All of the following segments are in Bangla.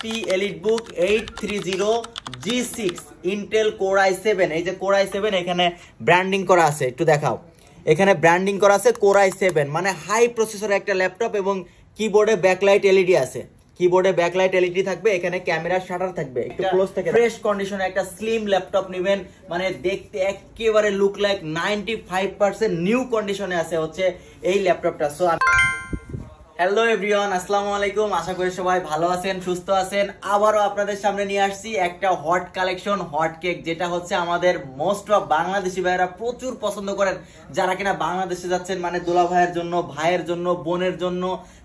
HP EliteBook eight three zero G six Intel core seven এই যে কোর সেভেন এখানে ব্র্যান্ডিং করা আছে একটু দেখাও এখানে ব্র্যান্ডিং করা আছে কোর সেভেন মানে হাই প্রসেসর একটা ল্যাপটপ এবং কিবোর্ডে ব্যাকলাইট এলইডি আছে কিবোর্ডে ব্যাকলাইট এলইডি থাকবে এখানে ক্যামেরা শাটার থাকবে একটু ক্লোজ থেকে ফ্রেশ কন্ডিশনে একটা স্লিম ল্যাপটপ নেবেন মানে দেখতে একেবারে look like ninety five percent new কন্ডিশনে আছে হচ্ছে এই ল্যাপটপটা সো হ্যালো এভরিওয়ান আসসালামু আলাইকুম আশা করি সবাই ভালো আছেন সুস্থ আছেন আবারও আপনাদের সামনে নিয়ে আসছি একটা হট কালেকশন হট কেক যেটা হচ্ছে আমাদের মোস্ট অফ বাংলাদেশি ভাইয়েরা প্রচুর পছন্দ করেন যারা কিনা বাংলাদেশে যাচ্ছেন মানে দোলা ভাইয়ের জন্য ভাইয়ের জন্য বোনের জন্য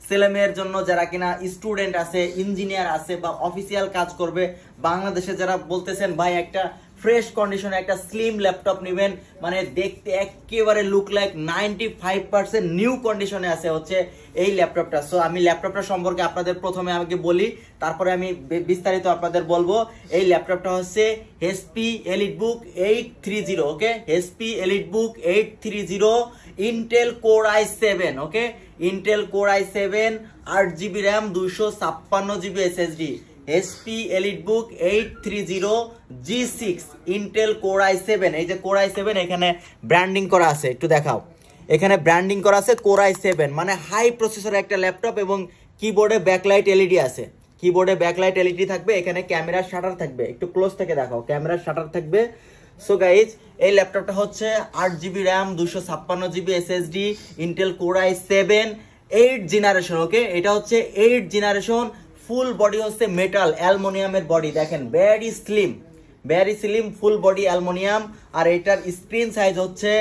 ছেলেমেয়ের জন্য যারা কিনা স্টুডেন্ট আছে ইঞ্জিনিয়ার আছে বা অফিসিয়াল কাজ করবে বাংলাদেশে যারা বলতেছেন ভাই একটা ফ্রেশ কন্ডিশনে একটা স্লিম ল্যাপটপ নেবেন মানে দেখতে একেবারে look like ninety five percent new কন্ডিশনে আছে হচ্ছে এই ল্যাপটপটা সো আমি ল্যাপটপটা সম্পর্কে আপনাদের প্রথমে আমাকে বলি তারপরে আমি বিস্তারিত আপনাদের বলবো এই ল্যাপটপটা হচ্ছে HP EliteBook eight three zero okay HP EliteBook eight three zero Intel core I seven okay Intel core I seven আট জিবি র্যাম দুইশো ছাপ্পান্ন GB SSD HP EliteBook eight three zero G six Intel core I seven এই যে কোরাই সেভেন এখানে ব্র্যান্ডিং করা আছে একটু দেখাও এখানে ব্র্যান্ডিং করা আছে কোরাই সেভেন মানে হাই প্রসেসর একটা ল্যাপটপ এবং কিবোর্ডে ব্যাকলাইট এলইডি আছে কিবোর্ডে ব্যাকলাইট এলইডি থাকবে এখানে ক্যামেরার শাটার থাকবে একটু ক্লোজ থেকে দেখাও ক্যামেরার শাটার থাকবে সো গাইজ এই ল্যাপটপটা হচ্ছে আট জিবি র্যাম দুশো ছাপ্পান্ন GB SSD Intel I seven eight generation okay এটা হচ্ছে এইট জেনারেশন ফুল বডি হচ্ছে মেটাল অ্যালমোনিয়ামের বডি দেখেন very slim very slim full body aluminium আর এটার স্ক্রিন সাইজ হচ্ছে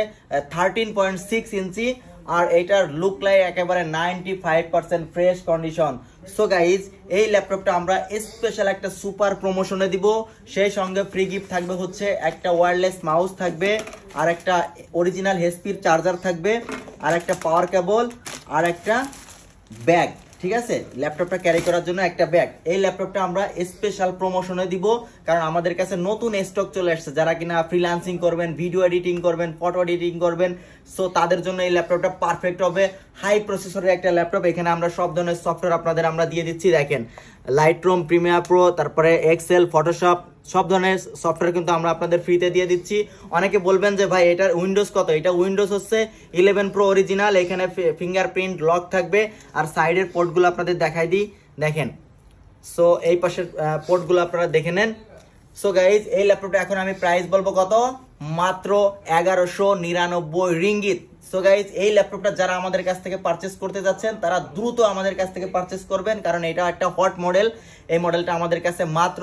থার্টিন পয়েন্ট সিক্স ইঞ্চি আর এটার লুক লাই একেবারে ninety five percent fresh condition so guys এই ল্যাপটপটা আমরা স্পেশাল একটা সুপার প্রমোশনে দিব সেই সঙ্গে ফ্রি গিফট থাকবে হচ্ছে একটা ওয়্যারলেস মাউস থাকবে আর একটা অরিজিনাল হেসপির চার্জার থাকবে আর একটা পাওয়ার কেবল আর একটা ব্যাগ ঠিক আছে ল্যাপটপটা ক্যারি করার জন্য একটা ব্যাগ এই ল্যাপটপটা আমরা স্পেশাল প্রমোশনে দিব কারণ আমাদের কাছে নতুন স্টক চলে আসছে যারা কিনা ফ্রিলান্সিং করবেন ভিডিও এডিটিং করবেন ফটো এডিটিং করবেন সো তাদের জন্য এই ল্যাপটপটা পারফেক্ট হবে হাই প্রসেসরের একটা ল্যাপটপ এখানে আমরা সব ধরনের সফটওয়্যার আপনাদের আমরা দিয়ে দিচ্ছি দেখেন লাইট রুম প্রিমিয়ার প্রো তারপরে এক্সেল ফটোশপ সব ধরনের সফটওয়্যার কিন্তু আমরা আপনাদের ফ্রিতে দিয়ে দিচ্ছি অনেকে বলবেন যে ভাই এটার উইন্ডোজ কত এটা উইন্ডোজ হচ্ছে ইলেভেন প্রো অরিজিনাল এখানে ফিঙ্গারপ্রিন্ট লক থাকবে আর সাইডের পোর্টগুলো আপনাদের দেখাই দিই দেখেন সো এই পাশের পোর্টগুলো আপনারা দেখে নেন সো গাইজ এই ল্যাপটপটা এখন আমি প্রাইস বলবো কত মাত্র এগারোশো নিরানব্বই রিঙ্গিত সো গাইজ এই ল্যাপটপটা যারা আমাদের কাছ থেকে পারচেস করতে যাচ্ছেন তারা দ্রুত আমাদের কাছ থেকে পারচেস করবেন কারণ এটা একটা হট মডেল এই মডেলটা আমাদের কাছে মাত্র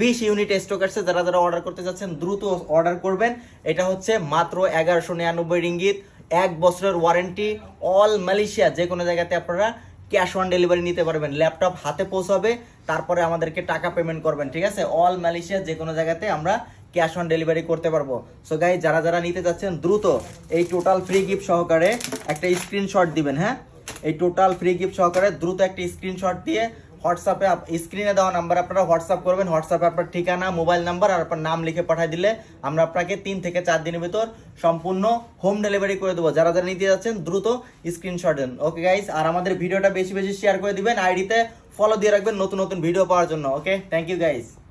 বিশ ইউনিট স্টক আসছে যারা যারা অর্ডার করতে যাচ্ছেন দ্রুত অর্ডার করবেন এটা হচ্ছে মাত্র এগারোশো নিরানব্বই রিঙ্গিত এক বছরের ওয়ারেন্টি অল মালয়েশিয়া যে কোনো জায়গাতে আপনারা ক্যাশ অন ডেলিভারি নিতে পারবেন ল্যাপটপ হাতে পৌঁছাবে তারপরে আমাদেরকে টাকা পেমেন্ট করবেন ঠিক আছে অল মালয়েশিয়া যে কোনো জায়গাতে আমরা ক্যাশ অন ডেলিভারি করতে পারবো সো গাই যারা যারা নিতে চাচ্ছেন দ্রুত এই টোটাল ফ্রি গিফট সহকারে একটা স্ক্রিনশট দিবেন হ্যাঁ এই টোটাল ফ্রি গিফট সহকারে দ্রুত একটা স্ক্রিনশট দিয়ে হোয়াটসঅ্যাপে স্ক্রিনে দেওয়া নাম্বার আপনারা হোয়াটসঅ্যাপ করবেন হোয়াটসঅ্যাপে আপনার ঠিকানা মোবাইল নাম্বার আর আপনার নাম লিখে পাঠিয়ে দিলে আমরা আপনাকে তিন থেকে চার দিনের ভিতর সম্পূর্ণ হোম ডেলিভারি করে দেবো যারা যারা নিতে যাচ্ছেন দ্রুত স্ক্রিনশট দেন ওকে গাইস আর আমাদের ভিডিওটা বেশি বেশি শেয়ার করে দিবেন আইডিতে ফলো দিয়ে রাখবেন নতুন নতুন ভিডিও পাওয়ার জন্য ওকে থ্যাংক ইউ গাইস